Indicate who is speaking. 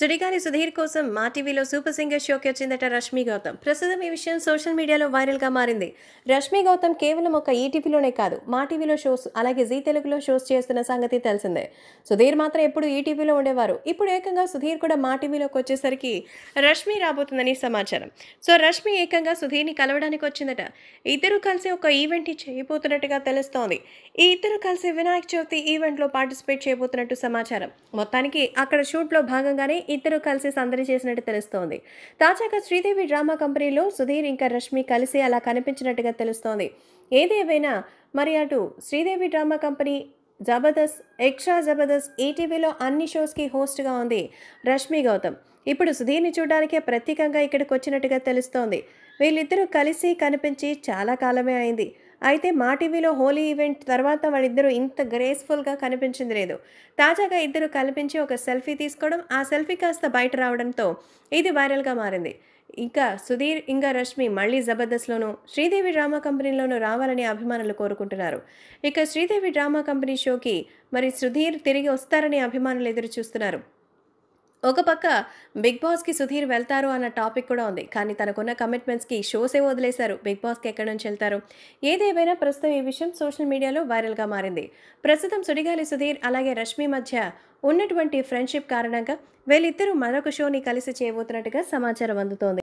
Speaker 1: సుడిగాలి సుధీర్ కోసం మా టీవీలో సూపర్ సింగర్ షోకి వచ్చిందట రష్మి గౌతమ్ ప్రస్తుతం ఈ విషయం సోషల్ మీడియాలో వైరల్గా మారింది రష్మి గౌతమ్ కేవలం ఒక ఈటీవీలోనే కాదు మా టీవీలో షోస్ అలాగే జీ తెలుగులో షోస్ చేస్తున్న సంగతి తెలిసిందే సుధీర్ మాత్రం ఎప్పుడు ఈటీవీలో ఉండేవారు ఇప్పుడు ఏకంగా సుధీర్ కూడా మా టీవీలోకి వచ్చేసరికి రష్మి రాబోతుందని సమాచారం సో రష్మి ఏకంగా సుధీర్ని కలవడానికి వచ్చిందట ఇద్దరు కలిసి ఒక ఈవెంట్ చేయబోతున్నట్టుగా తెలుస్తోంది ఈ ఇద్దరు కలిసి వినాయక చవితి ఈవెంట్లో పార్టిసిపేట్ చేయబోతున్నట్టు సమాచారం మొత్తానికి అక్కడ షూట్లో భాగంగానే ఇద్దరు కలిసి సందడి చేసినట్టు తెలుస్తోంది తాజాగా శ్రీదేవి డ్రామా కంపెనీలో సుధీర్ ఇంకా రష్మి కలిసి అలా కనిపించినట్టుగా తెలుస్తోంది ఏదేమైనా మరి అటు Sridevi drama company Jabardasth extra Jabardasth ఈటీవీలో అన్ని షోస్కి హోస్ట్గా ఉంది రష్మి గౌతమ్ ఇప్పుడు సుధీర్ని చూడడానికే ప్రత్యేకంగా ఇక్కడికి వచ్చినట్టుగా తెలుస్తోంది వీళ్ళిద్దరూ కలిసి కనిపించి చాలా కాలమే అయింది అయితే మా టీవీలో హోలీ ఈవెంట్ తర్వాత వాళ్ళిద్దరూ ఇంత గ్రేస్ఫుల్గా కనిపించింది లేదు తాజాగా ఇద్దరు కనిపించి ఒక సెల్ఫీ తీసుకోవడం ఆ సెల్ఫీ కాస్త బయట రావడంతో ఇది వైరల్గా మారింది ఇంకా సుధీర్ ఇంకా రష్మి మళ్ళీ జబర్దస్త్లోనూ శ్రీదేవి డ్రామా కంపెనీలోనూ రావాలని అభిమానులు కోరుకుంటున్నారు ఇక శ్రీదేవి డ్రామా కంపెనీ షోకి మరి సుధీర్ తిరిగి వస్తారని అభిమానులు ఎదురు చూస్తున్నారు ఒక పక్క బిగ్ బాస్కి సుధీర్ వెళ్తారు అన్న టాపిక్ కూడా ఉంది కానీ తనకున్న కమిట్మెంట్స్కి షోసే వదిలేశారు బిగ్ బాస్కి ఎక్కడి నుంచి వెళ్తారు ఏదేమైనా ప్రస్తుతం ఈ విషయం సోషల్ మీడియాలో వైరల్గా మారింది ప్రస్తుతం సుడిగాలి సుధీర్ అలాగే రష్మి మధ్య ఉన్నటువంటి ఫ్రెండ్షిప్ కారణంగా వీళ్ళిద్దరూ మరొక షోని కలిసి చేయబోతున్నట్టుగా సమాచారం అందుతోంది